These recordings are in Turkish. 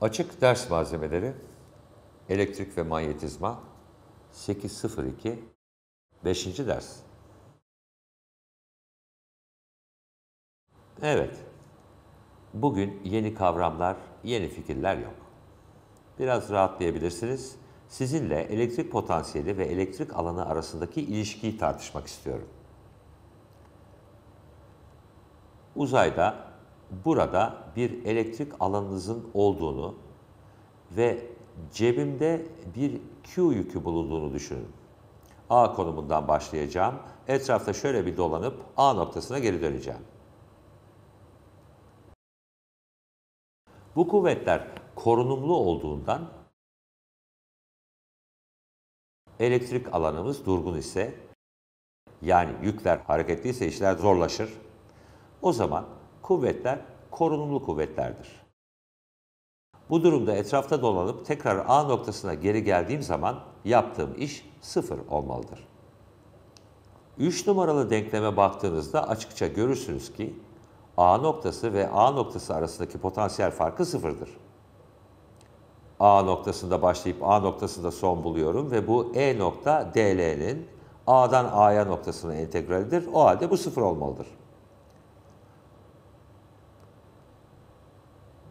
Açık ders malzemeleri elektrik ve manyetizma 802 5. ders. Evet. Bugün yeni kavramlar, yeni fikirler yok. Biraz rahatlayabilirsiniz. Sizinle elektrik potansiyeli ve elektrik alanı arasındaki ilişkiyi tartışmak istiyorum. Uzayda burada bir elektrik alanınızın olduğunu ve cebimde bir Q yükü bulunduğunu düşünün. A konumundan başlayacağım. Etrafta şöyle bir dolanıp A noktasına geri döneceğim. Bu kuvvetler korunumlu olduğundan elektrik alanımız durgun ise yani yükler hareketliyse işler zorlaşır. O zaman kuvvetler korunumlu kuvvetlerdir. Bu durumda etrafta dolanıp tekrar A noktasına geri geldiğim zaman yaptığım iş sıfır olmalıdır. 3 numaralı denkleme baktığınızda açıkça görürsünüz ki A noktası ve A noktası arasındaki potansiyel farkı sıfırdır. A noktasında başlayıp A noktasında son buluyorum ve bu E nokta DL'nin A'dan A'ya noktasının integralidir. O halde bu sıfır olmalıdır.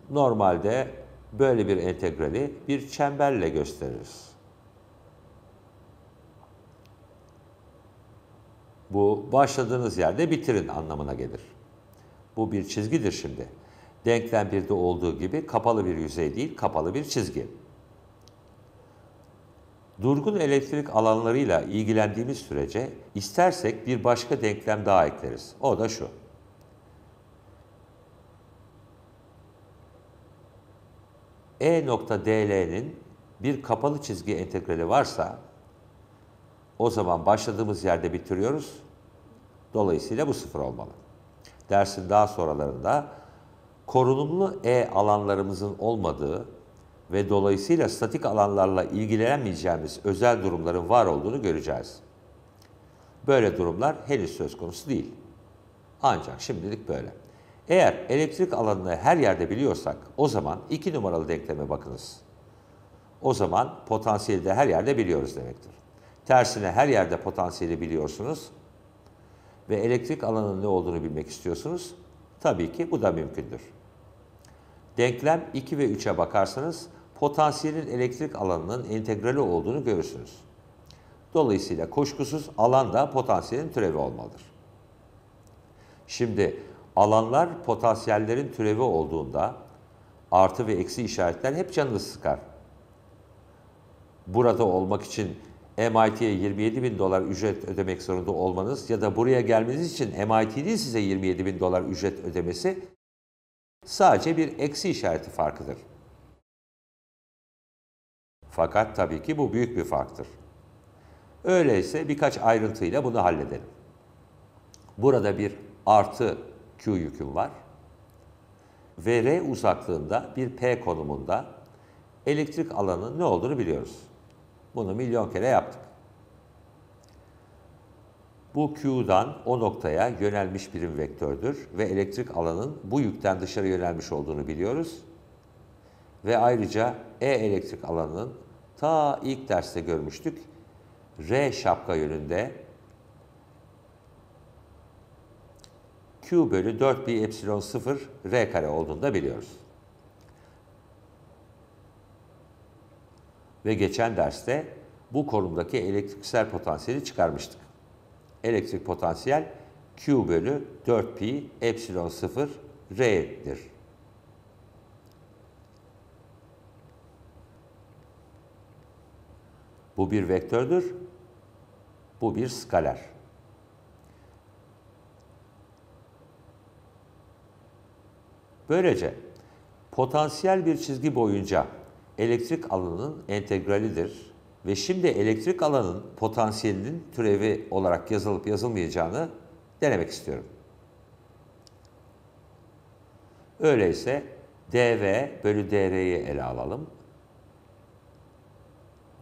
normalde böyle bir integrali bir çemberle gösteririz. Bu başladığınız yerde bitirin anlamına gelir. Bu bir çizgidir şimdi. Denklem bir de olduğu gibi kapalı bir yüzey değil, kapalı bir çizgi. Durgun elektrik alanlarıyla ilgilendiğimiz sürece istersek bir başka denklem daha ekleriz. O da şu. E.dl'nin bir kapalı çizgi integrali varsa o zaman başladığımız yerde bitiriyoruz. Dolayısıyla bu sıfır olmalı. Dersin daha sonralarında korunumlu E alanlarımızın olmadığı ve dolayısıyla statik alanlarla ilgilenmeyeceğimiz özel durumların var olduğunu göreceğiz. Böyle durumlar henüz söz konusu değil. Ancak şimdilik böyle. Eğer elektrik alanını her yerde biliyorsak o zaman 2 numaralı denkleme bakınız. O zaman potansiyeli de her yerde biliyoruz demektir. Tersine her yerde potansiyeli biliyorsunuz ve elektrik alanının ne olduğunu bilmek istiyorsunuz. Tabii ki bu da mümkündür. Denklem 2 ve 3'e bakarsanız potansiyelin elektrik alanının integrali olduğunu görürsünüz. Dolayısıyla koşkusuz alan da potansiyelin türevi olmalıdır. Şimdi alanlar potansiyellerin türevi olduğunda artı ve eksi işaretler hep canını sıkar. Burada olmak için MIT'ye 27 bin dolar ücret ödemek zorunda olmanız ya da buraya gelmeniz için MIT'nin size 27 bin dolar ücret ödemesi sadece bir eksi işareti farkıdır. Fakat tabii ki bu büyük bir farktır. Öyleyse birkaç ayrıntıyla bunu halledelim. Burada bir artı Q yüküm var. Ve R uzaklığında bir P konumunda elektrik alanın ne olduğunu biliyoruz. Bunu milyon kere yaptık. Bu Q'dan o noktaya yönelmiş birim vektördür ve elektrik alanın bu yükten dışarı yönelmiş olduğunu biliyoruz. Ve ayrıca E elektrik alanının ta ilk derste görmüştük. R şapka yönünde Q bölü 4 pi epsilon 0 R kare olduğunu da biliyoruz. Ve geçen derste bu konumdaki elektriksel potansiyeli çıkarmıştık. Elektrik potansiyel Q bölü 4 pi epsilon 0 R'dir. Bu bir vektördür. Bu bir skaler. Böylece potansiyel bir çizgi boyunca elektrik alanının integralidir ve şimdi elektrik alanın potansiyelinin türevi olarak yazılıp yazılmayacağını denemek istiyorum. Öyleyse dv bölü dr'yi ele alalım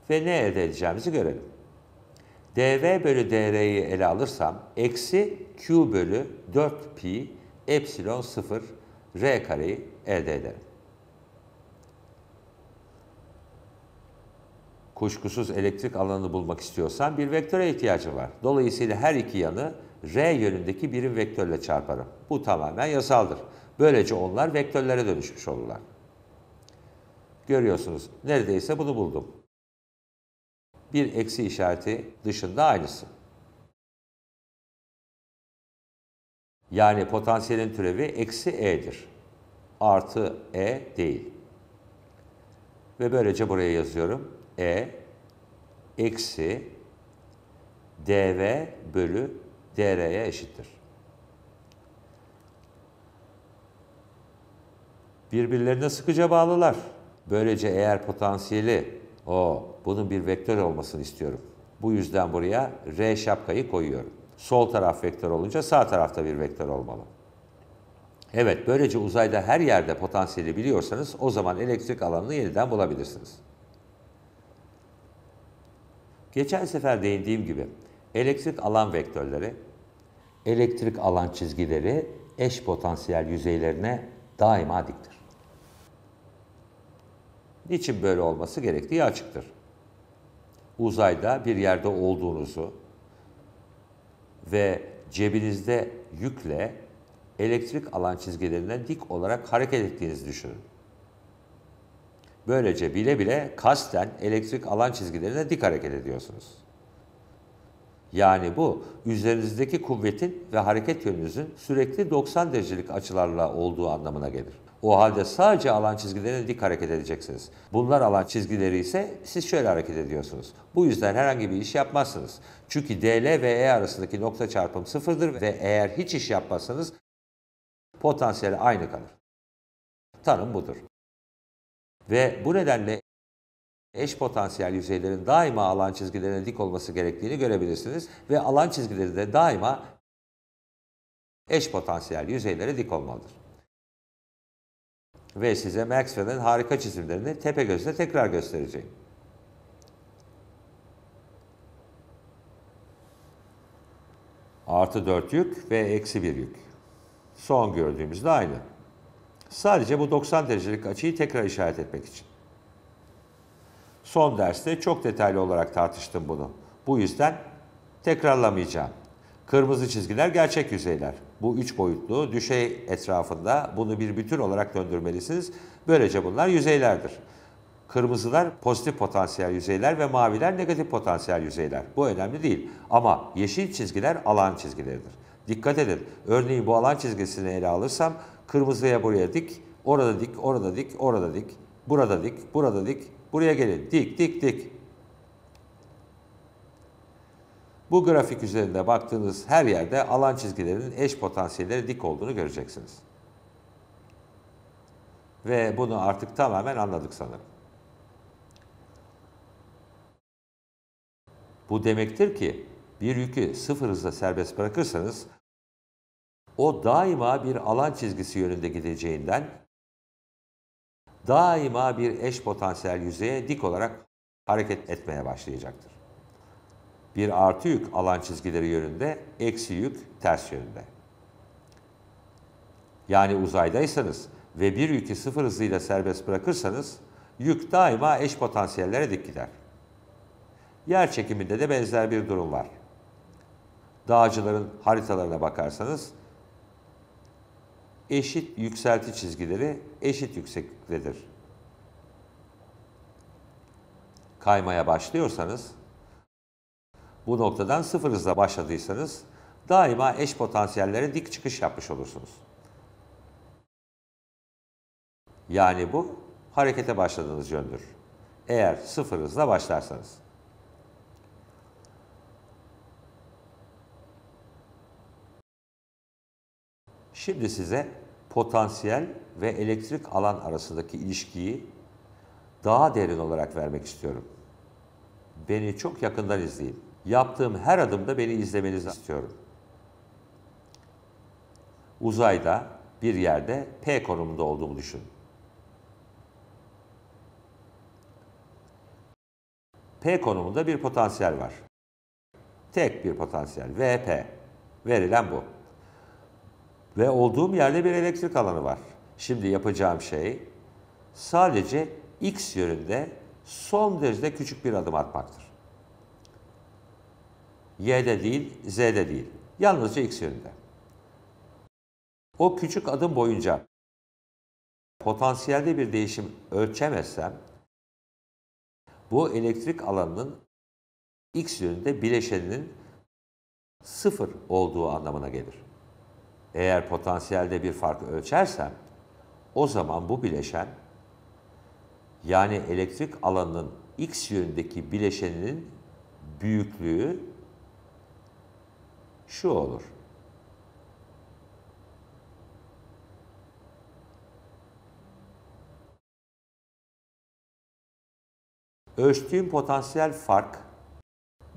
ve ne elde edeceğimizi görelim. dv bölü dr'yi ele alırsam eksi q bölü 4pi epsilon 0 R kareyi elde ederim. Kuşkusuz elektrik alanını bulmak istiyorsam bir vektöre ihtiyacı var. Dolayısıyla her iki yanı R yönündeki birim vektörle çarparım. Bu tamamen yasaldır. Böylece onlar vektörlere dönüşmüş olurlar. Görüyorsunuz neredeyse bunu buldum. Bir eksi işareti dışında aynısı. Yani potansiyelin türevi eksi e'dir. Artı e değil. Ve böylece buraya yazıyorum. e eksi dv bölü dr'ye eşittir. Birbirlerine sıkıca bağlılar. Böylece eğer potansiyeli o bunun bir vektör olmasını istiyorum. Bu yüzden buraya r şapkayı koyuyorum. Sol taraf vektör olunca sağ tarafta bir vektör olmalı. Evet, böylece uzayda her yerde potansiyeli biliyorsanız o zaman elektrik alanını yeniden bulabilirsiniz. Geçen sefer değindiğim gibi elektrik alan vektörleri, elektrik alan çizgileri eş potansiyel yüzeylerine daima diktir. Niçin böyle olması gerektiği açıktır. Uzayda bir yerde olduğunuzu, ve cebinizde yükle elektrik alan çizgilerinden dik olarak hareket ettiğinizi düşünün. Böylece bile bile kasten elektrik alan çizgilerine dik hareket ediyorsunuz. Yani bu üzerinizdeki kuvvetin ve hareket yönünüzün sürekli 90 derecelik açılarla olduğu anlamına gelir. O halde sadece alan çizgilerine dik hareket edeceksiniz. Bunlar alan çizgileri ise siz şöyle hareket ediyorsunuz. Bu yüzden herhangi bir iş yapmazsınız. Çünkü DL ve E arasındaki nokta çarpım sıfırdır ve eğer hiç iş yapmazsanız potansiyel aynı kalır. Tanım budur. Ve bu nedenle eş potansiyel yüzeylerin daima alan çizgilerine dik olması gerektiğini görebilirsiniz ve alan çizgileri de daima eş potansiyel yüzeylere dik olmalıdır. Ve size Maxwell'in harika çizimlerini tepe gözle tekrar göstereceğim. Artı 4 yük ve eksi 1 yük. Son gördüğümüzde aynı. Sadece bu 90 derecelik açıyı tekrar işaret etmek için. Son derste çok detaylı olarak tartıştım bunu. Bu yüzden tekrarlamayacağım. Kırmızı çizgiler gerçek yüzeyler. Bu üç boyutlu düşey etrafında bunu bir bütün olarak döndürmelisiniz. Böylece bunlar yüzeylerdir. Kırmızılar pozitif potansiyel yüzeyler ve maviler negatif potansiyel yüzeyler. Bu önemli değil. Ama yeşil çizgiler alan çizgileridir. Dikkat edin. Örneğin bu alan çizgisini ele alırsam kırmızıya buraya dik, orada dik, orada dik, orada dik, burada dik, burada dik, Buraya gelin. Dik dik dik. Bu grafik üzerinde baktığınız her yerde alan çizgilerinin eş potansiyelleri dik olduğunu göreceksiniz. Ve bunu artık tamamen anladık sanırım. Bu demektir ki bir yükü sıfır hızla serbest bırakırsanız o daima bir alan çizgisi yönünde gideceğinden daima bir eş potansiyel yüzeye dik olarak hareket etmeye başlayacaktır. Bir artı yük alan çizgileri yönünde, eksi yük ters yönünde. Yani uzaydaysanız ve bir yükü sıfır hızıyla serbest bırakırsanız yük daima eş potansiyellere dik gider. Yer çekiminde de benzer bir durum var. Dağcıların haritalarına bakarsanız eşit yükselti çizgileri eşit yüksekliktedir. Kaymaya başlıyorsanız, bu noktadan sıfır hızla başladıysanız daima eş potansiyellere dik çıkış yapmış olursunuz. Yani bu harekete başladığınız yöndür. Eğer sıfır hızla başlarsanız. Şimdi size potansiyel ve elektrik alan arasındaki ilişkiyi daha derin olarak vermek istiyorum. Beni çok yakından izleyin. Yaptığım her adımda beni izlemenizi istiyorum. Uzayda bir yerde P konumunda olduğumu düşün. P konumunda bir potansiyel var. Tek bir potansiyel VP. Verilen bu. Ve olduğum yerde bir elektrik alanı var. Şimdi yapacağım şey sadece X yönünde son derecede küçük bir adım atmaktır. Y'de değil, Z'de değil. Yalnızca X yönünde. O küçük adım boyunca potansiyelde bir değişim ölçemezsem bu elektrik alanının X yönünde bileşeninin sıfır olduğu anlamına gelir eğer potansiyelde bir fark ölçersem o zaman bu bileşen yani elektrik alanının x yönündeki bileşeninin büyüklüğü şu olur. Ölçtüğüm potansiyel fark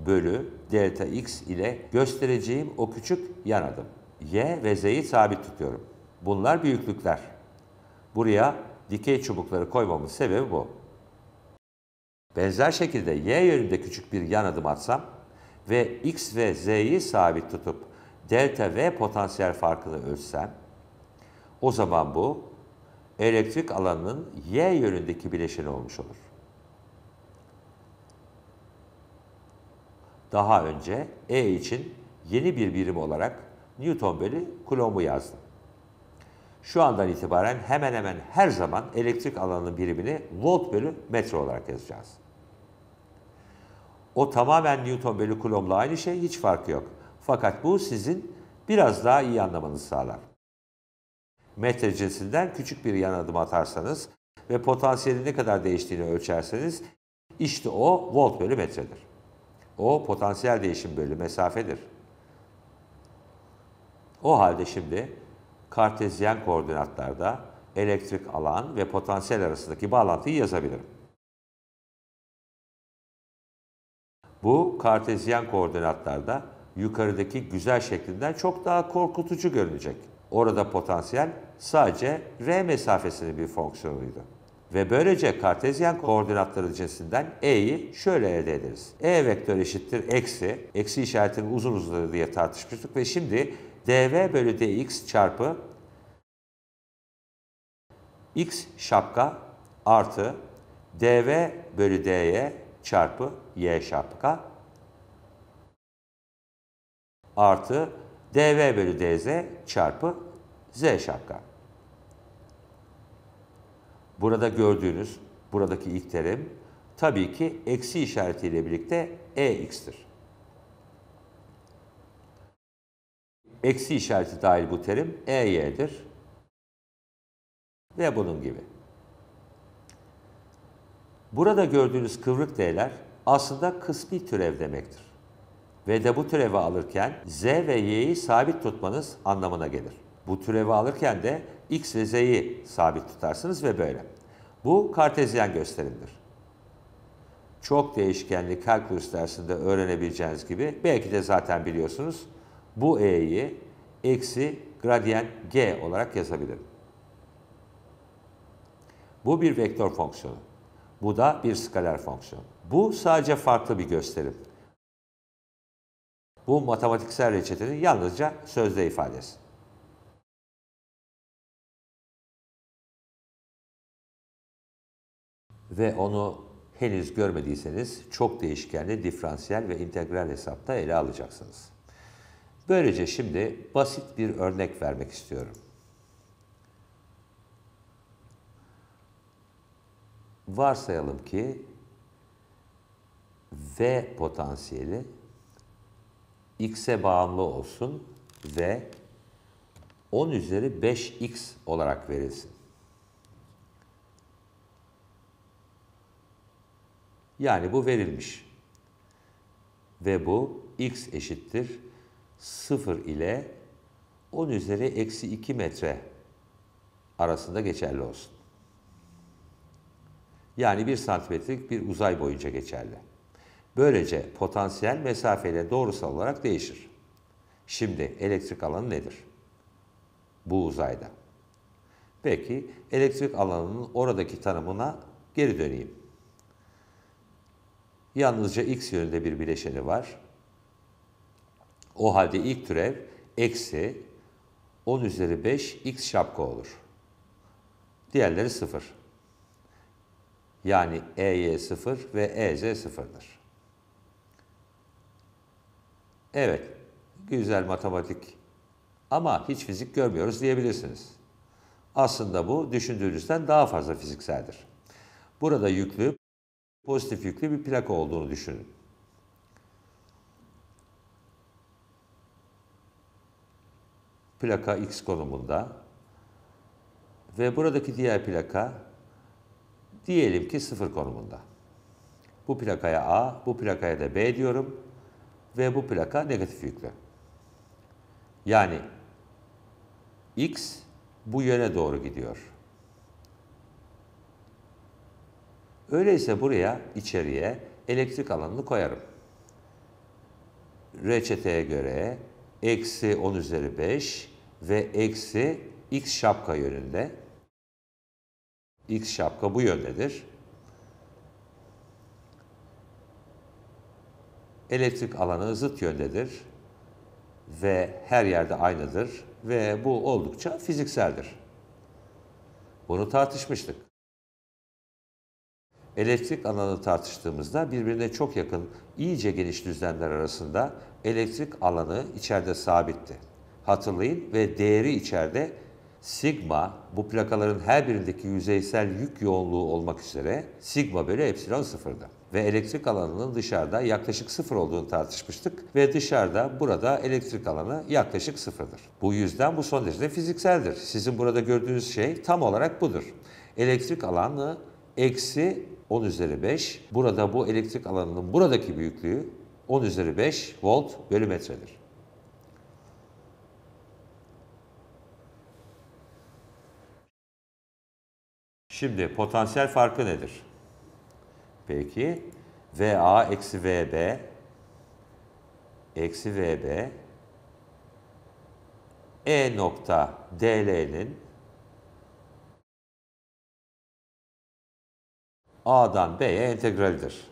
bölü delta x ile göstereceğim o küçük yan adım. Y ve Z'yi sabit tutuyorum. Bunlar büyüklükler. Buraya dikey çubukları koymamın sebebi bu. Benzer şekilde Y yönünde küçük bir yan adım atsam ve X ve Z'yi sabit tutup delta V potansiyel farkını ölçsem, o zaman bu elektrik alanının Y yönündeki bileşeni olmuş olur. Daha önce E için yeni bir birim olarak Newton bölü Coulomb'u yazdım. Şu andan itibaren hemen hemen her zaman elektrik alanının birimini volt bölü metre olarak yazacağız. O tamamen Newton bölü Coulomb'la aynı şey, hiç farkı yok. Fakat bu sizin biraz daha iyi anlamanızı sağlar. Metre cinsinden küçük bir yan adım atarsanız ve potansiyelin ne kadar değiştiğini ölçerseniz işte o volt bölü metredir. O potansiyel değişim bölü mesafedir. O halde şimdi kartezyen koordinatlarda elektrik alan ve potansiyel arasındaki bağlantıyı yazabilirim. Bu kartezyen koordinatlarda yukarıdaki güzel şeklinden çok daha korkutucu görünecek. Orada potansiyel sadece R mesafesinin bir fonksiyonuydu. Ve böylece kartezyen koordinatları cinsinden E'yi şöyle elde ederiz. E vektör eşittir eksi, eksi işaretini uzun uzadı diye tartışmıştık ve şimdi dv bölü dx çarpı x şapka artı dv bölü dy çarpı y şapka artı dv bölü dz çarpı z şapka. Burada gördüğünüz, buradaki ilk terim tabii ki eksi işaretiyle birlikte e x'tir. eksi işareti dahil bu terim EY'dir. Ve bunun gibi. Burada gördüğünüz kıvrık değerler aslında kısmi türev demektir. Ve de bu türevi alırken Z ve Y'yi sabit tutmanız anlamına gelir. Bu türevi alırken de X ve Z'yi sabit tutarsınız ve böyle. Bu kartezyen gösterimdir. Çok değişkenli kalkülüs dersinde öğrenebileceğiniz gibi belki de zaten biliyorsunuz bu e'yi eksi gradyen g olarak yazabilirim. Bu bir vektör fonksiyonu. Bu da bir skaler fonksiyon. Bu sadece farklı bir gösterim. Bu matematiksel reçetenin yalnızca sözde ifadesi. Ve onu henüz görmediyseniz çok değişkenli diferansiyel ve integral hesapta ele alacaksınız. Böylece şimdi basit bir örnek vermek istiyorum. Varsayalım ki V potansiyeli x'e bağımlı olsun ve 10 üzeri 5x olarak verilsin. Yani bu verilmiş. Ve bu x eşittir 0 ile 10 üzeri eksi 2 metre arasında geçerli olsun. Yani 1 santimetrelik bir uzay boyunca geçerli. Böylece potansiyel mesafeyle doğrusal olarak değişir. Şimdi elektrik alanı nedir? Bu uzayda. Peki elektrik alanının oradaki tanımına geri döneyim. Yalnızca x yönünde bir bileşeni var o halde ilk türev eksi 10 üzeri 5 x şapka olur. Diğerleri 0. Yani EY 0 ve EZ 0'dır. Evet, güzel matematik ama hiç fizik görmüyoruz diyebilirsiniz. Aslında bu düşündüğünüzden daha fazla fizikseldir. Burada yüklü, pozitif yüklü bir plaka olduğunu düşünün. plaka X konumunda ve buradaki diğer plaka diyelim ki 0 konumunda. Bu plakaya A, bu plakaya da B diyorum ve bu plaka negatif yüklü. Yani X bu yöne doğru gidiyor. Öyleyse buraya içeriye elektrik alanını koyarım. Reçeteye göre eksi 10 üzeri 5 ve eksi x şapka yönünde. x şapka bu yöndedir. Elektrik alanı zıt yöndedir ve her yerde aynıdır ve bu oldukça fizikseldir. Bunu tartışmıştık elektrik alanı tartıştığımızda birbirine çok yakın iyice geniş düzlemler arasında elektrik alanı içeride sabitti. Hatırlayın ve değeri içeride sigma bu plakaların her birindeki yüzeysel yük yoğunluğu olmak üzere sigma bölü epsilon sıfırda ve elektrik alanının dışarıda yaklaşık sıfır olduğunu tartışmıştık ve dışarıda burada elektrik alanı yaklaşık sıfırdır. Bu yüzden bu son derece fizikseldir. Sizin burada gördüğünüz şey tam olarak budur. Elektrik alanı eksi 10 üzeri 5. Burada bu elektrik alanının buradaki büyüklüğü 10 üzeri 5 volt bölü metredir. Şimdi potansiyel farkı nedir? Peki VA eksi VB eksi VB E nokta DL'nin A'dan B'ye integraldir.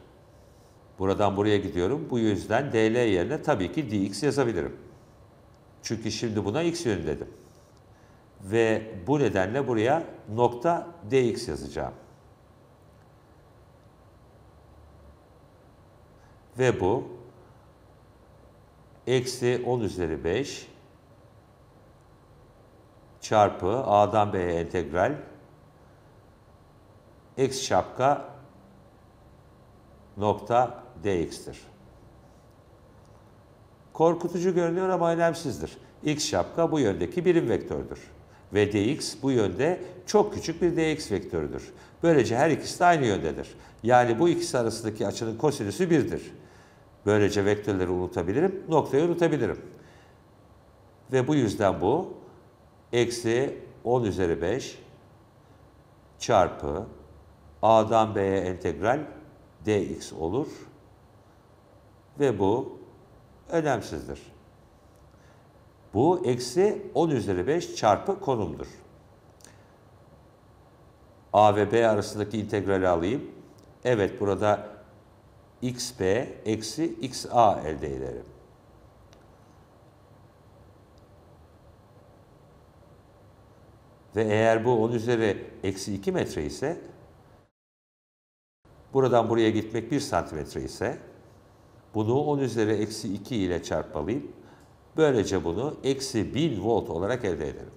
Buradan buraya gidiyorum. Bu yüzden DL yerine tabii ki DX yazabilirim. Çünkü şimdi buna X yönü dedim. Ve bu nedenle buraya nokta DX yazacağım. Ve bu eksi 10 üzeri 5 çarpı A'dan B'ye integral x şapka nokta dx'tir. Korkutucu görünüyor ama önemsizdir. x şapka bu yöndeki birim vektördür. Ve dx bu yönde çok küçük bir dx vektörüdür. Böylece her ikisi de aynı yöndedir. Yani bu ikisi arasındaki açının kosinüsü birdir. Böylece vektörleri unutabilirim, noktayı unutabilirim. Ve bu yüzden bu eksi 10 üzeri 5 çarpı A'dan B'ye integral dx olur ve bu önemsizdir. Bu eksi 10 üzeri 5 çarpı konumdur. A ve B arasındaki integrali alayım. Evet burada xb eksi xa elde ederim. Ve eğer bu 10 üzeri eksi 2 metre ise Buradan buraya gitmek 1 santimetre ise bunu 10 üzeri eksi 2 ile çarpmalıyım. Böylece bunu eksi 1000 volt olarak elde ederim.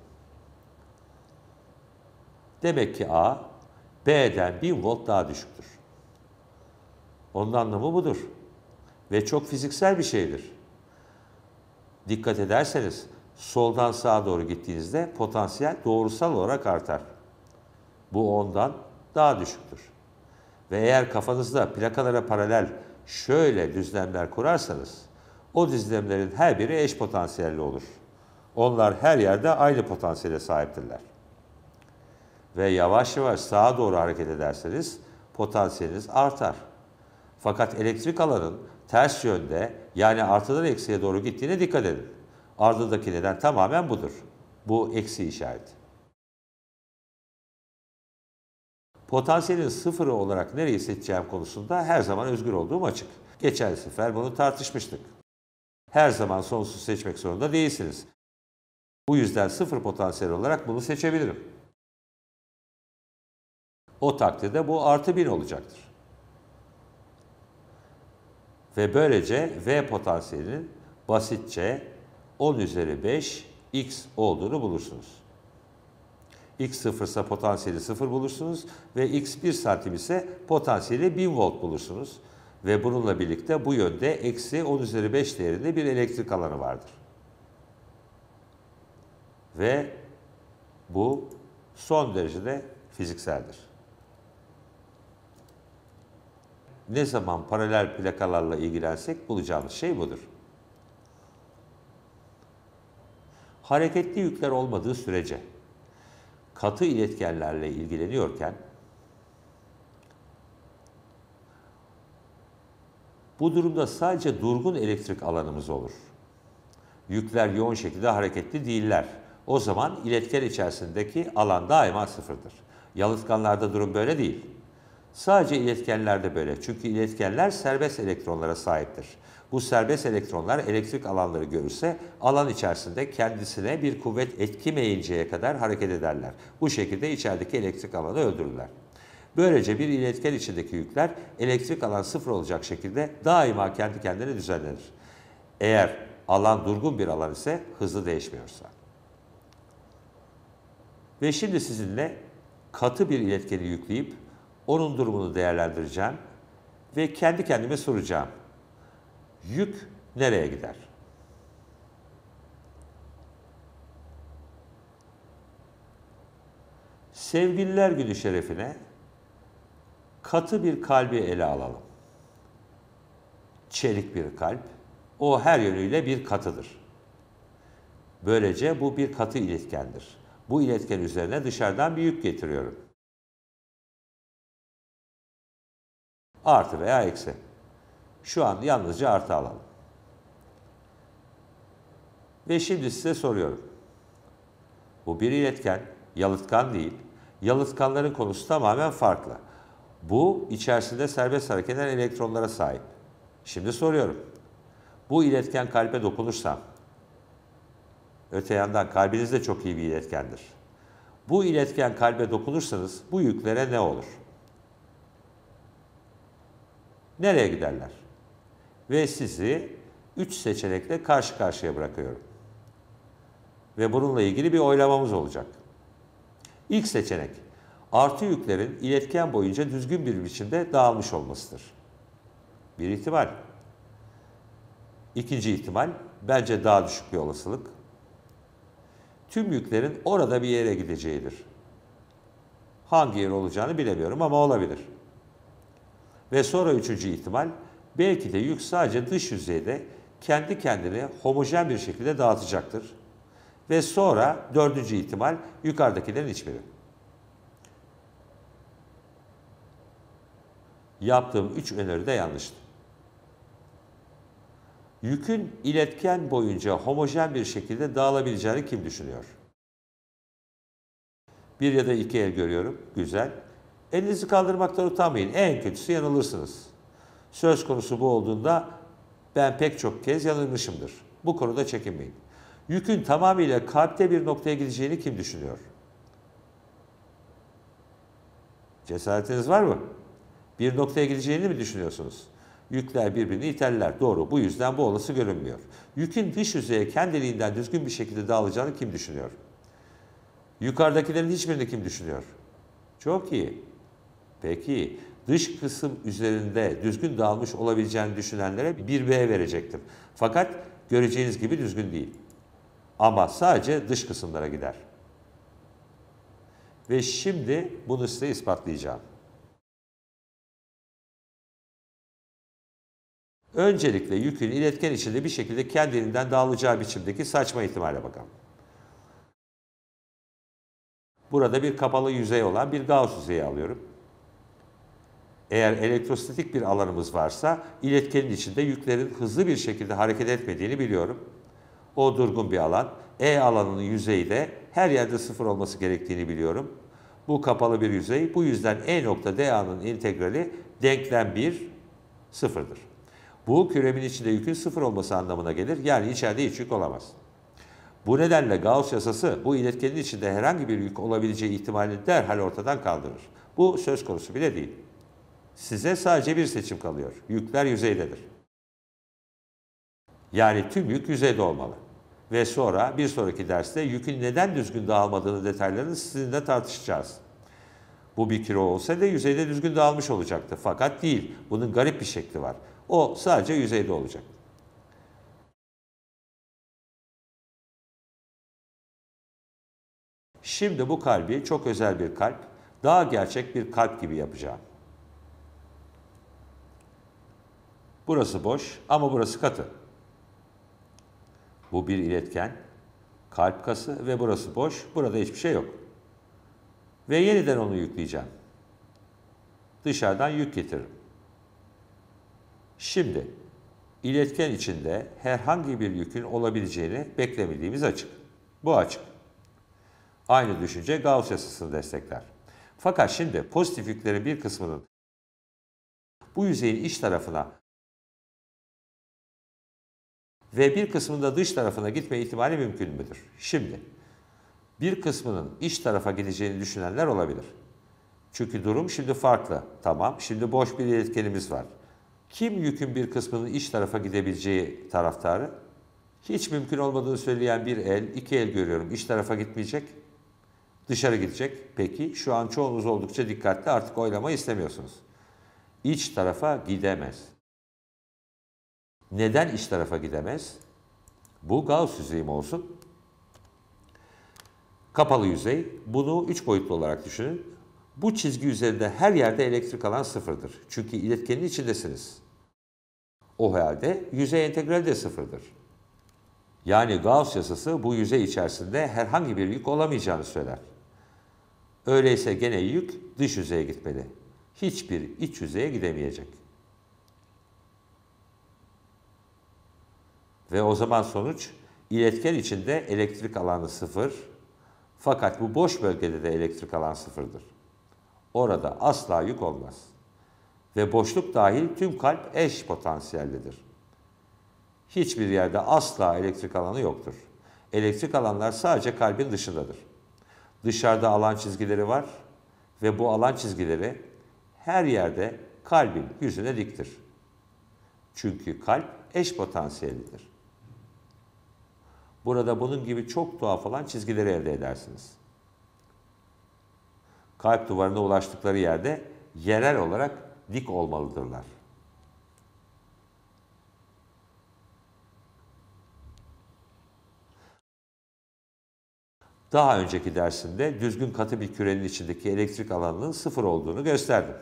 Demek ki A, B'den 1000 volt daha düşüktür. Onun anlamı budur. Ve çok fiziksel bir şeydir. Dikkat ederseniz soldan sağa doğru gittiğinizde potansiyel doğrusal olarak artar. Bu ondan daha düşüktür ve eğer kafanızda plakalara paralel şöyle düzlemler kurarsanız o düzlemlerin her biri eş potansiyelli olur. Onlar her yerde aynı potansiyele sahiptirler. Ve yavaş yavaş sağa doğru hareket ederseniz potansiyeliniz artar. Fakat elektrik alanın ters yönde yani artıdan eksiye doğru gittiğine dikkat edin. Ardındaki neden tamamen budur. Bu eksi işareti. Potansiyelin sıfırı olarak nereyi seçeceğim konusunda her zaman özgür olduğum açık. Geçen sefer bunu tartışmıştık. Her zaman sonsuz seçmek zorunda değilsiniz. Bu yüzden sıfır potansiyel olarak bunu seçebilirim. O takdirde bu artı 1 olacaktır. Ve böylece V potansiyelinin basitçe 10 üzeri 5 x olduğunu bulursunuz. X0 ise potansiyeli 0 bulursunuz ve X1 santim ise potansiyeli 1000 volt bulursunuz. Ve bununla birlikte bu yönde eksi 10 üzeri 5 değerinde bir elektrik alanı vardır. Ve bu son derecede fizikseldir. Ne zaman paralel plakalarla ilgilensek bulacağımız şey budur. Hareketli yükler olmadığı sürece katı iletkenlerle ilgileniyorken bu durumda sadece durgun elektrik alanımız olur. Yükler yoğun şekilde hareketli değiller. O zaman iletken içerisindeki alan daima sıfırdır. Yalıtkanlarda durum böyle değil. Sadece iletkenlerde böyle. Çünkü iletkenler serbest elektronlara sahiptir. Bu serbest elektronlar elektrik alanları görürse alan içerisinde kendisine bir kuvvet etkimeyinceye kadar hareket ederler. Bu şekilde içerideki elektrik alanı öldürürler. Böylece bir iletken içindeki yükler elektrik alan sıfır olacak şekilde daima kendi kendine düzenlenir. Eğer alan durgun bir alan ise hızlı değişmiyorsa. Ve şimdi sizinle katı bir iletkeni yükleyip onun durumunu değerlendireceğim ve kendi kendime soracağım yük nereye gider? Sevgililer günü şerefine katı bir kalbi ele alalım. Çelik bir kalp, o her yönüyle bir katıdır. Böylece bu bir katı iletkendir. Bu iletken üzerine dışarıdan bir yük getiriyorum. Artı veya eksi. Şu an yalnızca artı alalım. Ve şimdi size soruyorum. Bu bir iletken, yalıtkan değil. Yalıtkanların konusu tamamen farklı. Bu içerisinde serbest hareket eden elektronlara sahip. Şimdi soruyorum. Bu iletken kalbe dokunursa, öte yandan kalbiniz de çok iyi bir iletkendir. Bu iletken kalbe dokunursanız bu yüklere ne olur? Nereye giderler? ve sizi 3 seçenekle karşı karşıya bırakıyorum. Ve bununla ilgili bir oylamamız olacak. İlk seçenek, artı yüklerin iletken boyunca düzgün bir biçimde dağılmış olmasıdır. Bir ihtimal. İkinci ihtimal, bence daha düşük bir olasılık. Tüm yüklerin orada bir yere gideceğidir. Hangi yer olacağını bilemiyorum ama olabilir. Ve sonra üçüncü ihtimal, Belki de yük sadece dış yüzeyde kendi kendini homojen bir şekilde dağıtacaktır. Ve sonra dördüncü ihtimal yukarıdakilerin hiçbiri. Yaptığım üç öneri de yanlıştı. Yükün iletken boyunca homojen bir şekilde dağılabileceğini kim düşünüyor? Bir ya da iki el görüyorum. Güzel. Elinizi kaldırmaktan utanmayın. En kötüsü yanılırsınız. Söz konusu bu olduğunda ben pek çok kez yanılmışımdır. Bu konuda çekinmeyin. Yükün tamamıyla kalpte bir noktaya gideceğini kim düşünüyor? Cesaretiniz var mı? Bir noktaya gideceğini mi düşünüyorsunuz? Yükler birbirini iterler. Doğru. Bu yüzden bu olası görünmüyor. Yükün dış yüzeye kendiliğinden düzgün bir şekilde dağılacağını kim düşünüyor? Yukarıdakilerin hiçbirini kim düşünüyor? Çok iyi. Peki dış kısım üzerinde düzgün dağılmış olabileceğini düşünenlere bir b verecektir. Fakat göreceğiniz gibi düzgün değil. Ama sadece dış kısımlara gider. Ve şimdi bunu size ispatlayacağım. Öncelikle yükün iletken içinde bir şekilde kendiliğinden dağılacağı biçimdeki saçma ihtimale bakalım. Burada bir kapalı yüzey olan bir Gauss yüzeyi alıyorum eğer elektrostatik bir alanımız varsa iletkenin içinde yüklerin hızlı bir şekilde hareket etmediğini biliyorum. O durgun bir alan. E alanının yüzeyi de her yerde sıfır olması gerektiğini biliyorum. Bu kapalı bir yüzey. Bu yüzden E nokta DA'nın integrali denklem 1 sıfırdır. Bu küremin içinde yükün sıfır olması anlamına gelir. Yani içeride hiç yük olamaz. Bu nedenle Gauss yasası bu iletkenin içinde herhangi bir yük olabileceği ihtimalini derhal ortadan kaldırır. Bu söz konusu bile değil. Size sadece bir seçim kalıyor. Yükler yüzeydedir. Yani tüm yük yüzeyde olmalı. Ve sonra bir sonraki derste yükün neden düzgün dağılmadığını detaylarını sizinle tartışacağız. Bu bir kilo olsa da yüzeyde düzgün dağılmış olacaktı. Fakat değil. Bunun garip bir şekli var. O sadece yüzeyde olacak. Şimdi bu kalbi çok özel bir kalp, daha gerçek bir kalp gibi yapacağım. Burası boş ama burası katı. Bu bir iletken. Kalp kası ve burası boş. Burada hiçbir şey yok. Ve yeniden onu yükleyeceğim. Dışarıdan yük getiririm. Şimdi iletken içinde herhangi bir yükün olabileceğini beklemediğimiz açık. Bu açık. Aynı düşünce Gauss yasasını destekler. Fakat şimdi pozitif yüklerin bir kısmının bu yüzeyin iç tarafına ve bir kısmının da dış tarafına gitme ihtimali mümkün müdür? Şimdi bir kısmının iç tarafa gideceğini düşünenler olabilir. Çünkü durum şimdi farklı. Tamam, şimdi boş bir iletkenimiz var. Kim yükün bir kısmının iç tarafa gidebileceği taraftarı? Hiç mümkün olmadığını söyleyen bir el, iki el görüyorum. İç tarafa gitmeyecek, dışarı gidecek. Peki şu an çoğunuz oldukça dikkatli artık oylama istemiyorsunuz. İç tarafa gidemez. Neden iç tarafa gidemez? Bu Gauss yüzeyi olsun? Kapalı yüzey. Bunu üç boyutlu olarak düşünün. Bu çizgi üzerinde her yerde elektrik alan sıfırdır. Çünkü iletkenin içindesiniz. O halde yüzey entegrali de sıfırdır. Yani Gauss yasası bu yüzey içerisinde herhangi bir yük olamayacağını söyler. Öyleyse gene yük dış yüzeye gitmeli. Hiçbir iç yüzeye gidemeyecek. Ve o zaman sonuç iletken içinde elektrik alanı sıfır. Fakat bu boş bölgede de elektrik alan sıfırdır. Orada asla yük olmaz. Ve boşluk dahil tüm kalp eş potansiyellidir. Hiçbir yerde asla elektrik alanı yoktur. Elektrik alanlar sadece kalbin dışındadır. Dışarıda alan çizgileri var ve bu alan çizgileri her yerde kalbin yüzüne diktir. Çünkü kalp eş potansiyelidir. Burada bunun gibi çok tuhaf olan çizgileri elde edersiniz. Kalp duvarına ulaştıkları yerde yerel olarak dik olmalıdırlar. Daha önceki dersinde düzgün katı bir kürenin içindeki elektrik alanının sıfır olduğunu gösterdim.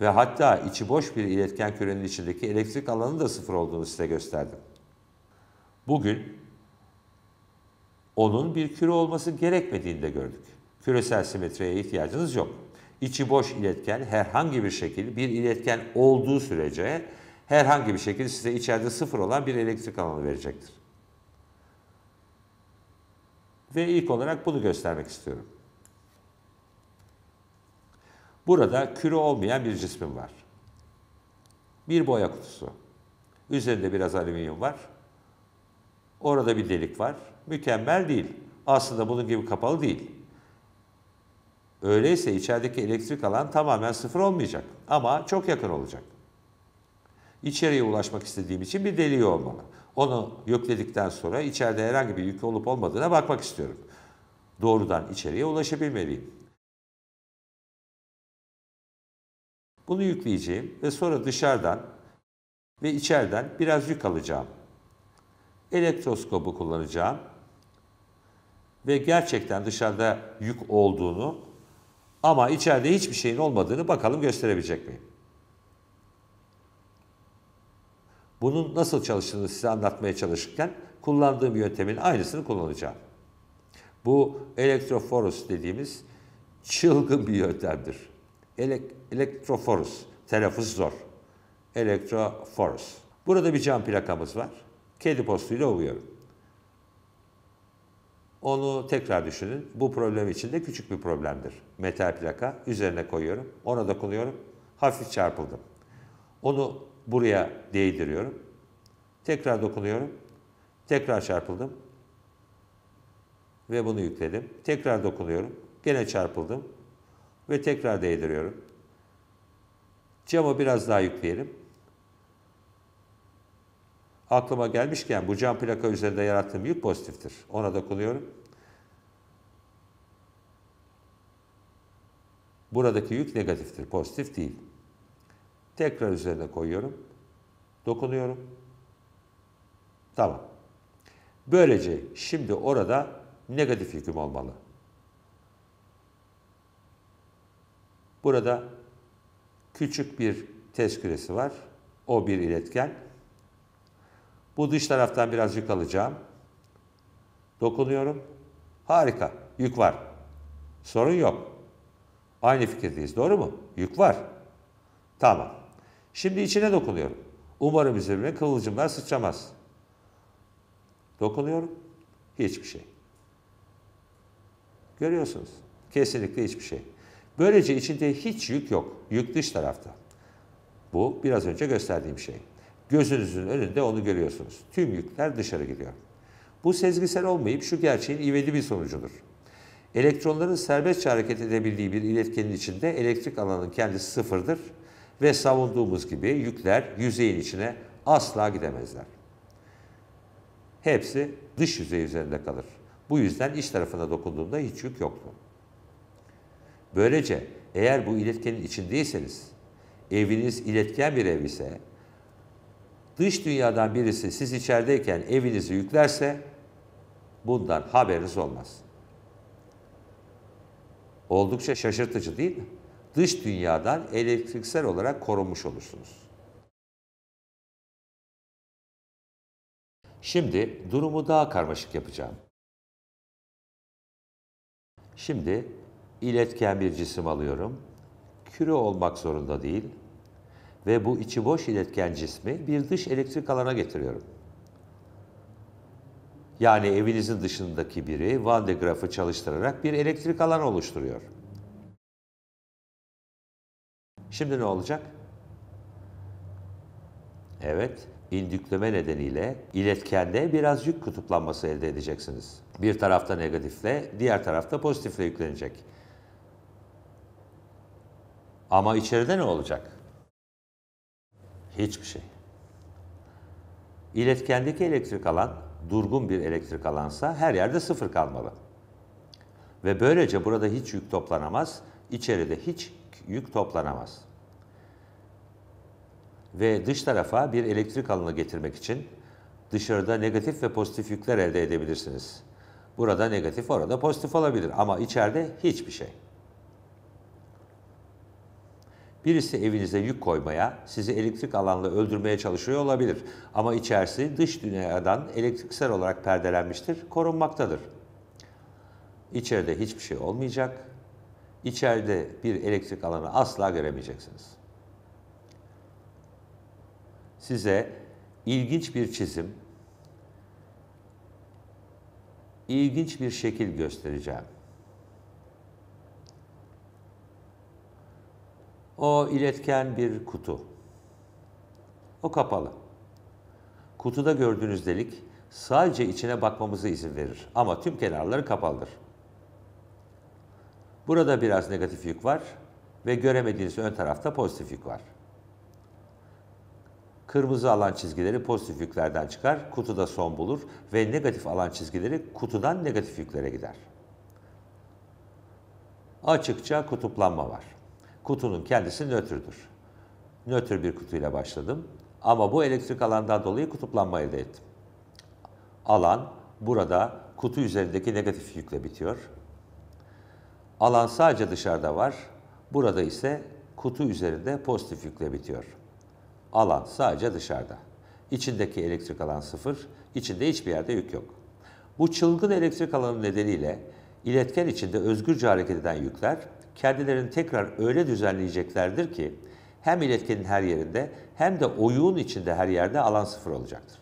Ve hatta içi boş bir iletken kürenin içindeki elektrik alanının da sıfır olduğunu size gösterdim. Bugün onun bir küre olması gerekmediğini de gördük. Küresel simetriye ihtiyacınız yok. İçi boş iletken herhangi bir şekilde bir iletken olduğu sürece herhangi bir şekilde size içeride sıfır olan bir elektrik alanı verecektir. Ve ilk olarak bunu göstermek istiyorum. Burada küre olmayan bir cismim var. Bir boya kutusu. Üzerinde biraz alüminyum var. Orada bir delik var. Mükemmel değil. Aslında bunun gibi kapalı değil. Öyleyse içerideki elektrik alan tamamen sıfır olmayacak ama çok yakın olacak. İçeriye ulaşmak istediğim için bir deliği olmalı. Onu yükledikten sonra içeride herhangi bir yük olup olmadığına bakmak istiyorum. Doğrudan içeriye ulaşabilmeliyim. Bunu yükleyeceğim ve sonra dışarıdan ve içeriden biraz yük alacağım elektroskobu kullanacağım. Ve gerçekten dışarıda yük olduğunu ama içeride hiçbir şeyin olmadığını bakalım gösterebilecek miyim? Bunun nasıl çalıştığını size anlatmaya çalışırken kullandığım yöntemin aynısını kullanacağım. Bu elektroforus dediğimiz çılgın bir yöntemdir. Elek, elektroforus, telaffuz zor. Elektroforus. Burada bir cam plakamız var. Kedi postuyla ovuyorum. Onu tekrar düşünün. Bu problem için de küçük bir problemdir. Metal plaka üzerine koyuyorum. Ona dokunuyorum. Hafif çarpıldım. Onu buraya değdiriyorum. Tekrar dokunuyorum. Tekrar çarpıldım. Ve bunu yükledim. Tekrar dokunuyorum. Gene çarpıldım. Ve tekrar değdiriyorum. Camı biraz daha yükleyelim aklıma gelmişken bu cam plaka üzerinde yarattığım büyük pozitiftir. Ona da dokunuyorum. Buradaki yük negatiftir, pozitif değil. Tekrar üzerine koyuyorum. Dokunuyorum. Tamam. Böylece şimdi orada negatif yüküm olmalı. Burada küçük bir test küresi var. O bir iletken. Bu dış taraftan birazcık alacağım. Dokunuyorum. Harika. Yük var. Sorun yok. Aynı fikirdeyiz. Doğru mu? Yük var. Tamam. Şimdi içine dokunuyorum. Umarım üzerime kıvılcımlar sıçramaz. Dokunuyorum. Hiçbir şey. Görüyorsunuz. Kesinlikle hiçbir şey. Böylece içinde hiç yük yok. Yük dış tarafta. Bu biraz önce gösterdiğim şey. Gözünüzün önünde onu görüyorsunuz. Tüm yükler dışarı gidiyor. Bu sezgisel olmayıp şu gerçeğin ivedi bir sonucudur. Elektronların serbestçe hareket edebildiği bir iletkenin içinde elektrik alanın kendisi sıfırdır ve savunduğumuz gibi yükler yüzeyin içine asla gidemezler. Hepsi dış yüzey üzerinde kalır. Bu yüzden iç tarafına dokunduğunda hiç yük yoktu. Böylece eğer bu iletkenin içindeyseniz, eviniz iletken bir ev ise dış dünyadan birisi siz içerideyken evinizi yüklerse bundan haberiniz olmaz. Oldukça şaşırtıcı değil mi? Dış dünyadan elektriksel olarak korunmuş olursunuz. Şimdi durumu daha karmaşık yapacağım. Şimdi iletken bir cisim alıyorum. Küre olmak zorunda değil, ve bu içi boş iletken cismi bir dış elektrik alana getiriyorum. Yani evinizin dışındaki biri Van de Graaff'ı çalıştırarak bir elektrik alanı oluşturuyor. Şimdi ne olacak? Evet, indükleme nedeniyle iletkende biraz yük kutuplanması elde edeceksiniz. Bir tarafta negatifle, diğer tarafta pozitifle yüklenecek. Ama içeride ne olacak? Hiçbir şey. İletkendeki elektrik alan durgun bir elektrik alansa her yerde sıfır kalmalı. Ve böylece burada hiç yük toplanamaz, içeride hiç yük toplanamaz. Ve dış tarafa bir elektrik alanı getirmek için dışarıda negatif ve pozitif yükler elde edebilirsiniz. Burada negatif, orada pozitif olabilir ama içeride hiçbir şey. Birisi evinize yük koymaya, sizi elektrik alanla öldürmeye çalışıyor olabilir. Ama içerisi dış dünyadan elektriksel olarak perdelenmiştir, korunmaktadır. İçeride hiçbir şey olmayacak. İçeride bir elektrik alanı asla göremeyeceksiniz. Size ilginç bir çizim, ilginç bir şekil göstereceğim. O iletken bir kutu. O kapalı. Kutuda gördüğünüz delik sadece içine bakmamıza izin verir ama tüm kenarları kapalıdır. Burada biraz negatif yük var ve göremediğiniz ön tarafta pozitif yük var. Kırmızı alan çizgileri pozitif yüklerden çıkar, kutuda son bulur ve negatif alan çizgileri kutudan negatif yüklere gider. Açıkça kutuplanma var. Kutunun kendisi nötrdür. Nötr bir kutuyla başladım. Ama bu elektrik alandan dolayı kutuplanma elde ettim. Alan burada kutu üzerindeki negatif yükle bitiyor. Alan sadece dışarıda var. Burada ise kutu üzerinde pozitif yükle bitiyor. Alan sadece dışarıda. İçindeki elektrik alan sıfır, İçinde hiçbir yerde yük yok. Bu çılgın elektrik alanı nedeniyle iletken içinde özgürce hareket eden yükler kendilerini tekrar öyle düzenleyeceklerdir ki hem iletkenin her yerinde hem de oyun içinde her yerde alan sıfır olacaktır.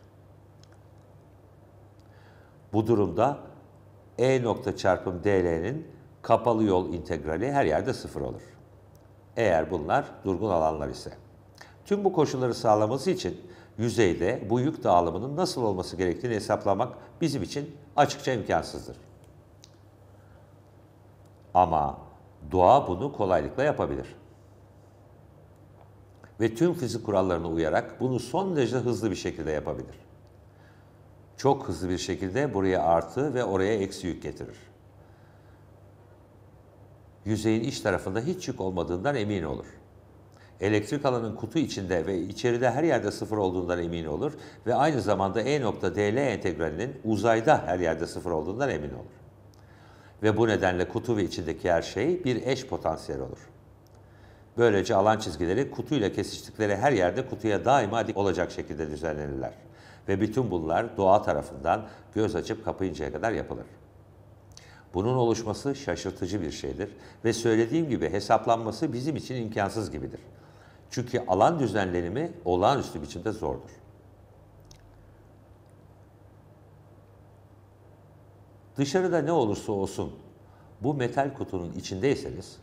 Bu durumda E nokta çarpım dl'nin kapalı yol integrali her yerde sıfır olur. Eğer bunlar durgun alanlar ise. Tüm bu koşulları sağlaması için yüzeyde bu yük dağılımının nasıl olması gerektiğini hesaplamak bizim için açıkça imkansızdır. Ama Doğa bunu kolaylıkla yapabilir. Ve tüm fizik kurallarına uyarak bunu son derece hızlı bir şekilde yapabilir. Çok hızlı bir şekilde buraya artı ve oraya eksi yük getirir. Yüzeyin iç tarafında hiç yük olmadığından emin olur. Elektrik alanın kutu içinde ve içeride her yerde sıfır olduğundan emin olur ve aynı zamanda E nokta DL integralinin uzayda her yerde sıfır olduğundan emin olur ve bu nedenle kutu ve içindeki her şey bir eş potansiyel olur. Böylece alan çizgileri kutuyla kesiştikleri her yerde kutuya daima dik olacak şekilde düzenlenirler. Ve bütün bunlar doğa tarafından göz açıp kapayıncaya kadar yapılır. Bunun oluşması şaşırtıcı bir şeydir ve söylediğim gibi hesaplanması bizim için imkansız gibidir. Çünkü alan düzenlenimi olağanüstü biçimde zordur. Dışarıda ne olursa olsun bu metal kutunun içindeyseniz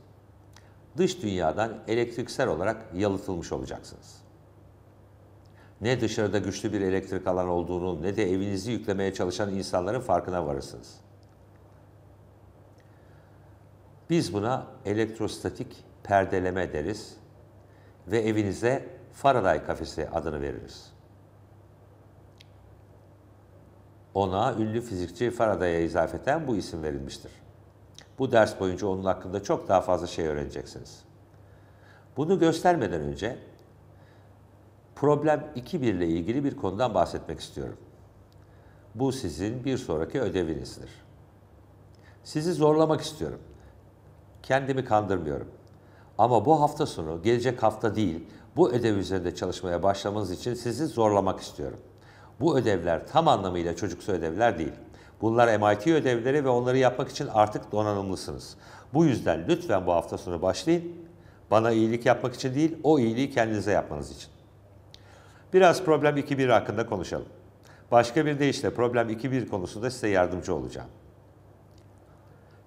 dış dünyadan elektriksel olarak yalıtılmış olacaksınız. Ne dışarıda güçlü bir elektrik alan olduğunu ne de evinizi yüklemeye çalışan insanların farkına varırsınız. Biz buna elektrostatik perdeleme deriz ve evinize Faraday kafesi adını veririz. Ona ünlü fizikçi Faraday'a eden bu isim verilmiştir. Bu ders boyunca onun hakkında çok daha fazla şey öğreneceksiniz. Bunu göstermeden önce problem 2.1 ile ilgili bir konudan bahsetmek istiyorum. Bu sizin bir sonraki ödevinizdir. Sizi zorlamak istiyorum. Kendimi kandırmıyorum. Ama bu hafta sonu, gelecek hafta değil, bu ödev üzerinde çalışmaya başlamanız için sizi zorlamak istiyorum.'' Bu ödevler tam anlamıyla çocuksu ödevler değil. Bunlar MIT ödevleri ve onları yapmak için artık donanımlısınız. Bu yüzden lütfen bu hafta sonu başlayın. Bana iyilik yapmak için değil, o iyiliği kendinize yapmanız için. Biraz problem 2.1 hakkında konuşalım. Başka bir deyişle problem 2.1 konusunda size yardımcı olacağım.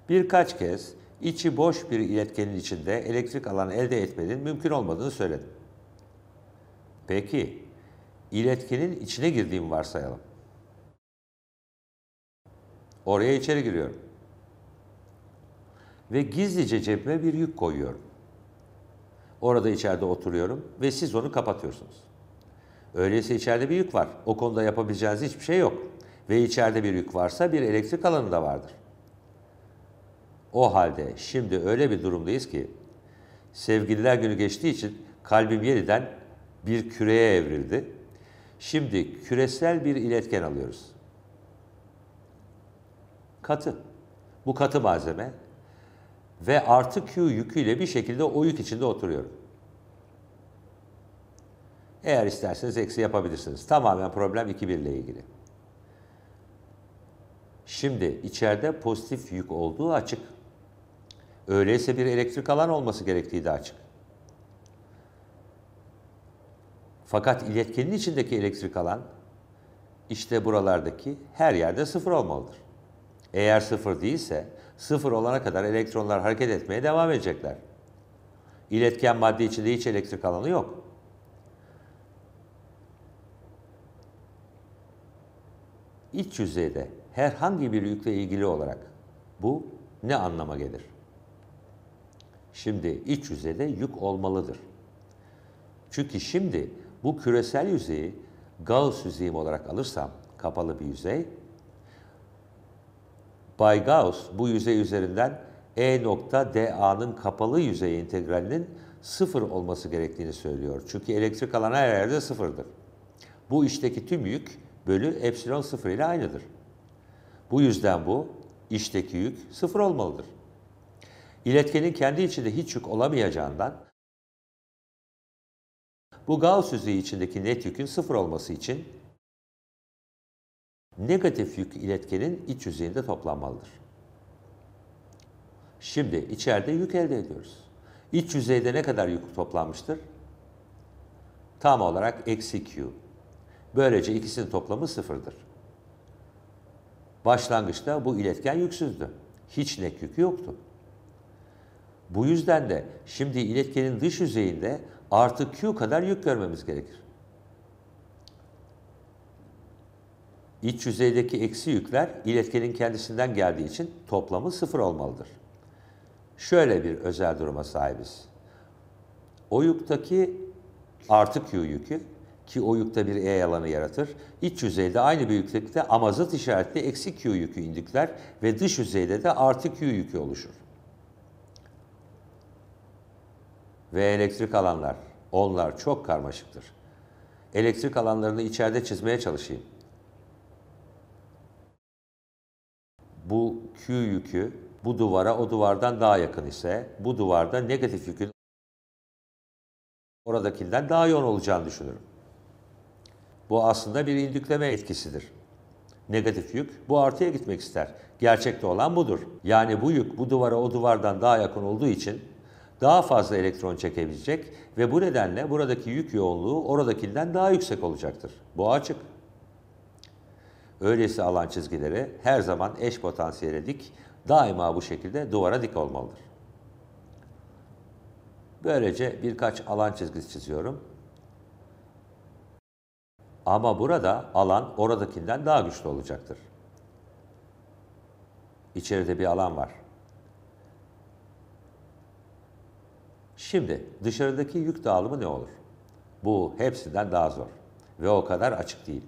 Birkaç kez içi boş bir iletkenin içinde elektrik alan elde etmenin mümkün olmadığını söyledim. Peki, iletkinin içine girdiğimi varsayalım. Oraya içeri giriyorum. Ve gizlice cebime bir yük koyuyorum. Orada içeride oturuyorum ve siz onu kapatıyorsunuz. Öyleyse içeride bir yük var. O konuda yapabileceğiniz hiçbir şey yok. Ve içeride bir yük varsa bir elektrik alanı da vardır. O halde şimdi öyle bir durumdayız ki sevgililer günü geçtiği için kalbim yeniden bir küreye evrildi Şimdi küresel bir iletken alıyoruz. Katı. Bu katı malzeme ve artı Q yüküyle bir şekilde o yük içinde oturuyorum. Eğer isterseniz eksi yapabilirsiniz. Tamamen problem 2-1 ile ilgili. Şimdi içeride pozitif yük olduğu açık. Öyleyse bir elektrik alan olması gerektiği de açık. Fakat iletkenin içindeki elektrik alan işte buralardaki her yerde sıfır olmalıdır. Eğer sıfır değilse sıfır olana kadar elektronlar hareket etmeye devam edecekler. İletken madde içinde hiç elektrik alanı yok. İç yüzeyde herhangi bir yükle ilgili olarak bu ne anlama gelir? Şimdi iç yüzeyde yük olmalıdır. Çünkü şimdi bu küresel yüzeyi Gauss yüzeyim olarak alırsam kapalı bir yüzey. Bay Gauss bu yüzey üzerinden E nokta DA'nın kapalı yüzey integralinin sıfır olması gerektiğini söylüyor. Çünkü elektrik alan her yerde sıfırdır. Bu işteki tüm yük bölü epsilon sıfır ile aynıdır. Bu yüzden bu işteki yük sıfır olmalıdır. İletkenin kendi içinde hiç yük olamayacağından bu Gauss yüzeyi içindeki net yükün sıfır olması için negatif yük iletkenin iç yüzeyinde toplanmalıdır. Şimdi içeride yük elde ediyoruz. İç yüzeyde ne kadar yük toplanmıştır? Tam olarak eksi Q. Böylece ikisinin toplamı sıfırdır. Başlangıçta bu iletken yüksüzdü. Hiç net yükü yoktu. Bu yüzden de şimdi iletkenin dış yüzeyinde artı Q kadar yük görmemiz gerekir. İç yüzeydeki eksi yükler iletkenin kendisinden geldiği için toplamı sıfır olmalıdır. Şöyle bir özel duruma sahibiz. O yuktaki artı Q yükü ki o yükte bir E alanı yaratır. İç yüzeyde aynı büyüklükte amazot işaretli eksi Q yükü indükler ve dış yüzeyde de artı Q yükü oluşur. ve elektrik alanlar, onlar çok karmaşıktır. Elektrik alanlarını içeride çizmeye çalışayım. Bu Q yükü bu duvara o duvardan daha yakın ise bu duvarda negatif yükün oradakinden daha yoğun olacağını düşünürüm. Bu aslında bir indükleme etkisidir. Negatif yük bu artıya gitmek ister. Gerçekte olan budur. Yani bu yük bu duvara o duvardan daha yakın olduğu için daha fazla elektron çekebilecek ve bu nedenle buradaki yük yoğunluğu oradakinden daha yüksek olacaktır. Bu açık. Öyleyse alan çizgileri her zaman eş potansiyele dik, daima bu şekilde duvara dik olmalıdır. Böylece birkaç alan çizgisi çiziyorum. Ama burada alan oradakinden daha güçlü olacaktır. İçeride bir alan var. Şimdi dışarıdaki yük dağılımı ne olur? Bu hepsinden daha zor ve o kadar açık değil.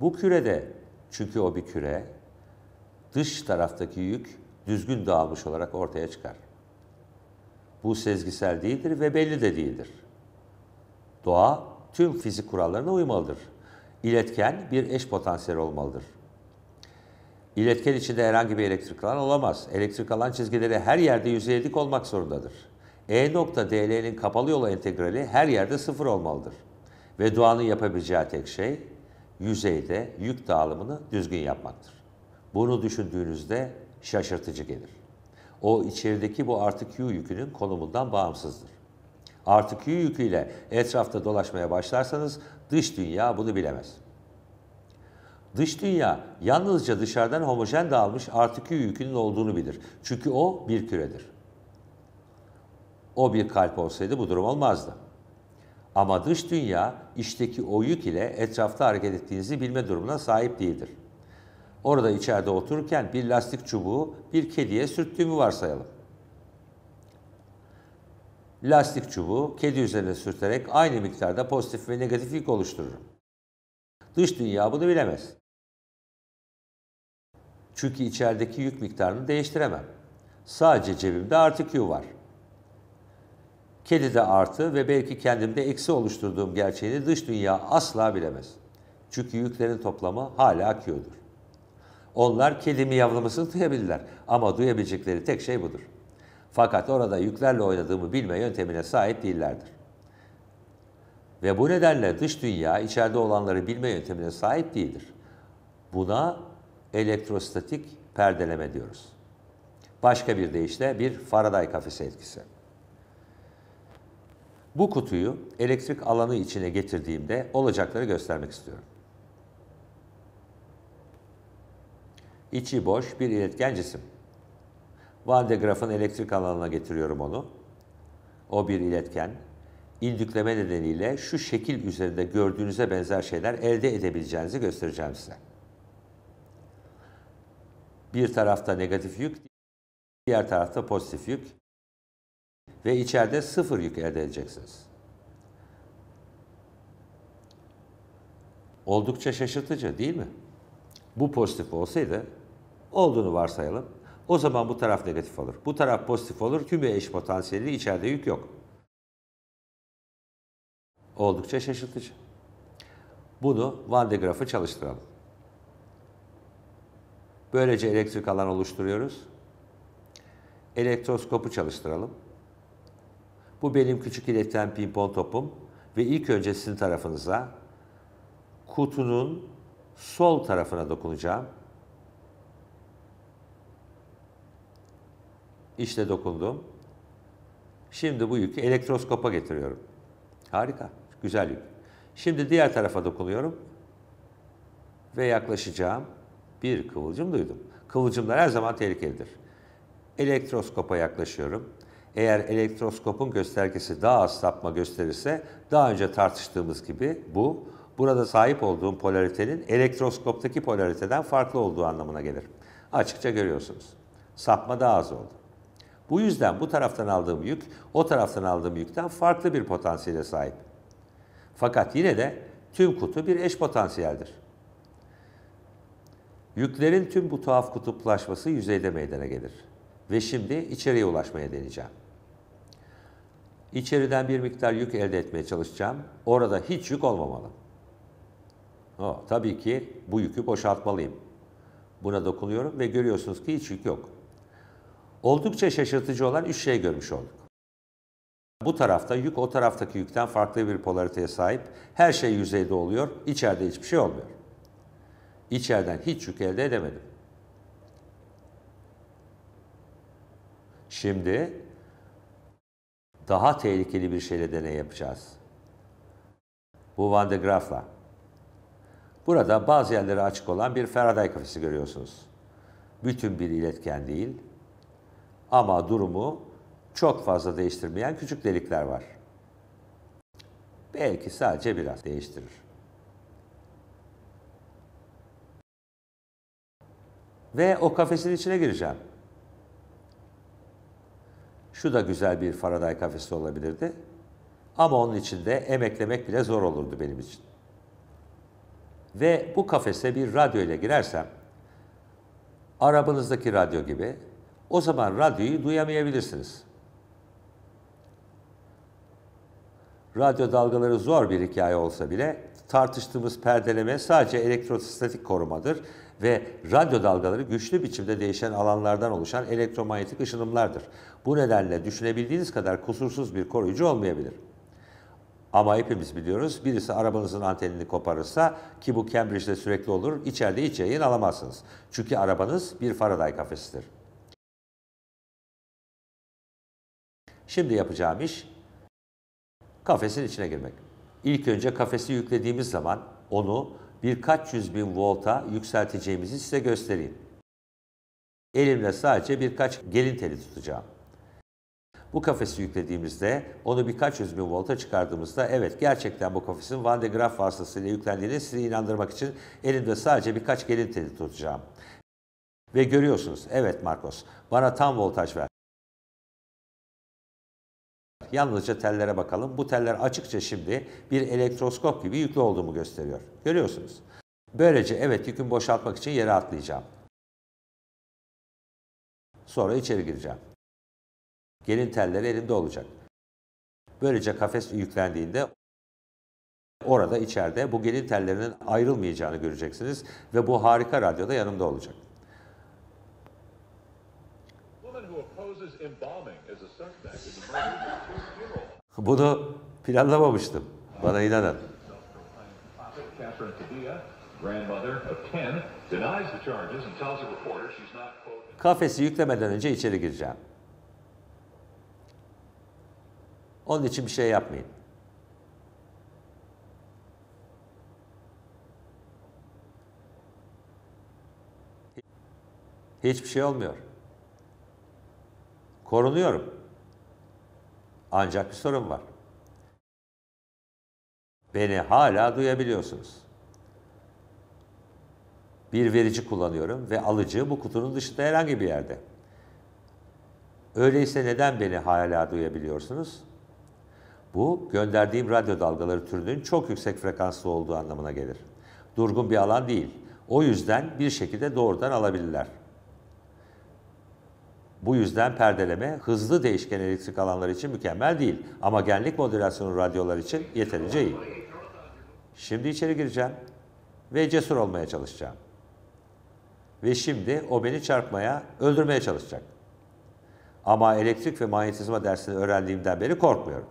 Bu kürede, çünkü o bir küre, dış taraftaki yük düzgün dağılmış olarak ortaya çıkar. Bu sezgisel değildir ve belli de değildir. Doğa tüm fizik kurallarına uymalıdır. İletken bir eş potansiyel olmalıdır. İletken içinde herhangi bir elektrik alan olamaz. Elektrik alan çizgileri her yerde yüzeylik olmak zorundadır. E.dl'nin kapalı yola integrali her yerde sıfır olmalıdır. Ve doğanın yapabileceği tek şey yüzeyde yük dağılımını düzgün yapmaktır. Bunu düşündüğünüzde şaşırtıcı gelir. O içerideki bu artı Q yükünün konumundan bağımsızdır. Artı Q yüküyle etrafta dolaşmaya başlarsanız dış dünya bunu bilemez. Dış dünya yalnızca dışarıdan homojen dağılmış artı Q yükünün olduğunu bilir. Çünkü o bir küredir. O bir kalp olsaydı bu durum olmazdı. Ama dış dünya içteki o yük ile etrafta hareket ettiğinizi bilme durumuna sahip değildir. Orada içeride otururken bir lastik çubuğu bir kediye sürttüğümü varsayalım. Lastik çubuğu kedi üzerine sürterek aynı miktarda pozitif ve negatif yük oluştururum. Dış dünya bunu bilemez. Çünkü içerideki yük miktarını değiştiremem. Sadece cebimde artık Q var. Kedi de artı ve belki kendimde eksi oluşturduğum gerçeğini dış dünya asla bilemez. Çünkü yüklerin toplamı hala akıyordur. Onlar kedimi yavlamasını duyabilirler ama duyabilecekleri tek şey budur. Fakat orada yüklerle oynadığımı bilme yöntemine sahip değillerdir. Ve bu nedenle dış dünya içeride olanları bilme yöntemine sahip değildir. Buna elektrostatik perdeleme diyoruz. Başka bir deyişle bir Faraday kafesi etkisi. Bu kutuyu elektrik alanı içine getirdiğimde olacakları göstermek istiyorum. İçi boş bir iletken cisim. Van de Graaff'ın elektrik alanına getiriyorum onu. O bir iletken. İndükleme nedeniyle şu şekil üzerinde gördüğünüze benzer şeyler elde edebileceğinizi göstereceğim size. Bir tarafta negatif yük, diğer tarafta pozitif yük ve içeride sıfır yük elde edeceksiniz. Oldukça şaşırtıcı değil mi? Bu pozitif olsaydı olduğunu varsayalım. O zaman bu taraf negatif olur. Bu taraf pozitif olur. Tümü eş potansiyeli içeride yük yok. Oldukça şaşırtıcı. Bunu Van de Graaff'ı çalıştıralım. Böylece elektrik alan oluşturuyoruz. Elektroskopu çalıştıralım. Bu benim küçük iletken pimpon topum ve ilk önce sizin tarafınıza kutunun sol tarafına dokunacağım. İşte dokundum. Şimdi bu yükü elektroskopa getiriyorum. Harika, güzel yük. Şimdi diğer tarafa dokunuyorum ve yaklaşacağım. Bir kıvılcım duydum. Kıvılcımlar her zaman tehlikelidir. Elektroskopa yaklaşıyorum eğer elektroskopun göstergesi daha az sapma gösterirse daha önce tartıştığımız gibi bu burada sahip olduğum polaritenin elektroskoptaki polariteden farklı olduğu anlamına gelir. Açıkça görüyorsunuz. Sapma daha az oldu. Bu yüzden bu taraftan aldığım yük o taraftan aldığım yükten farklı bir potansiyele sahip. Fakat yine de tüm kutu bir eş potansiyeldir. Yüklerin tüm bu tuhaf kutuplaşması yüzeyde meydana gelir. Ve şimdi içeriye ulaşmaya deneyeceğim. İçeriden bir miktar yük elde etmeye çalışacağım. Orada hiç yük olmamalı. O, tabii ki bu yükü boşaltmalıyım. Buna dokunuyorum ve görüyorsunuz ki hiç yük yok. Oldukça şaşırtıcı olan üç şey görmüş olduk. Bu tarafta yük o taraftaki yükten farklı bir polariteye sahip. Her şey yüzeyde oluyor, içeride hiçbir şey olmuyor. İçeriden hiç yük elde edemedim. Şimdi daha tehlikeli bir şeyle deney yapacağız. Bu Van de Graaff'la. Burada bazı yerlere açık olan bir Faraday kafesi görüyorsunuz. Bütün bir iletken değil ama durumu çok fazla değiştirmeyen küçük delikler var. Belki sadece biraz değiştirir. Ve o kafesin içine gireceğim. Şu da güzel bir Faraday kafesi olabilirdi. Ama onun içinde emeklemek bile zor olurdu benim için. Ve bu kafese bir radyo ile girersem, arabanızdaki radyo gibi, o zaman radyoyu duyamayabilirsiniz. Radyo dalgaları zor bir hikaye olsa bile tartıştığımız perdeleme sadece elektrostatik korumadır ve radyo dalgaları güçlü biçimde değişen alanlardan oluşan elektromanyetik ışınımlardır. Bu nedenle düşünebildiğiniz kadar kusursuz bir koruyucu olmayabilir. Ama hepimiz biliyoruz birisi arabanızın antenini koparırsa ki bu Cambridge'de sürekli olur içeride hiç yayın alamazsınız. Çünkü arabanız bir Faraday kafesidir. Şimdi yapacağım iş kafesin içine girmek. İlk önce kafesi yüklediğimiz zaman onu birkaç yüz bin volta yükselteceğimizi size göstereyim. Elimle sadece birkaç gelin teli tutacağım. Bu kafesi yüklediğimizde onu birkaç yüz bin volta çıkardığımızda evet gerçekten bu kafesin Van de Graaff vasıtasıyla yüklendiğini sizi inandırmak için elimde sadece birkaç gelin teli tutacağım. Ve görüyorsunuz evet Marcos bana tam voltaj ver yalnızca tellere bakalım. Bu teller açıkça şimdi bir elektroskop gibi yüklü olduğumu gösteriyor. Görüyorsunuz. Böylece evet yükümü boşaltmak için yere atlayacağım. Sonra içeri gireceğim. Gelin telleri elimde olacak. Böylece kafes yüklendiğinde orada içeride bu gelin tellerinin ayrılmayacağını göreceksiniz ve bu harika radyoda yanımda olacak. Bunu planlamamıştım. Bana inanın. Kafesi yüklemeden önce içeri gireceğim. Onun için bir şey yapmayın. Hiçbir şey olmuyor. Korunuyorum. Ancak bir sorun var. Beni hala duyabiliyorsunuz. Bir verici kullanıyorum ve alıcı bu kutunun dışında herhangi bir yerde. Öyleyse neden beni hala duyabiliyorsunuz? Bu gönderdiğim radyo dalgaları türünün çok yüksek frekanslı olduğu anlamına gelir. Durgun bir alan değil. O yüzden bir şekilde doğrudan alabilirler. Bu yüzden perdeleme hızlı değişken elektrik alanları için mükemmel değil ama genlik modülasyonu radyolar için yeterince iyi. Şimdi içeri gireceğim ve cesur olmaya çalışacağım. Ve şimdi o beni çarpmaya, öldürmeye çalışacak. Ama elektrik ve manyetizma dersini öğrendiğimden beri korkmuyorum.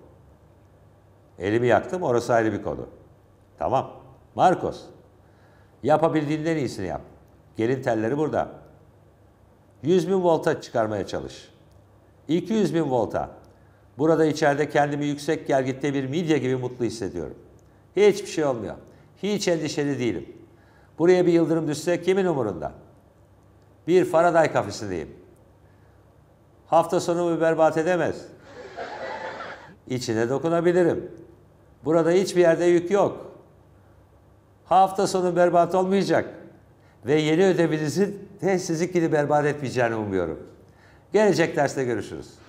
Elimi yaktım, orası ayrı bir konu. Tamam, Marcos, yapabildiğinden iyisini yap. Gelin telleri burada. 100 bin volta çıkarmaya çalış. 200 bin volta. Burada içeride kendimi yüksek gergitte bir midye gibi mutlu hissediyorum. Hiçbir şey olmuyor. Hiç endişeli değilim. Buraya bir yıldırım düşse kimin umurunda? Bir Faraday kafesindeyim. Hafta sonu mu berbat edemez. İçine dokunabilirim. Burada hiçbir yerde yük yok. Hafta sonu berbat olmayacak ve yeni ödevinizin de sizinkini berbat etmeyeceğini umuyorum. Gelecek derste görüşürüz.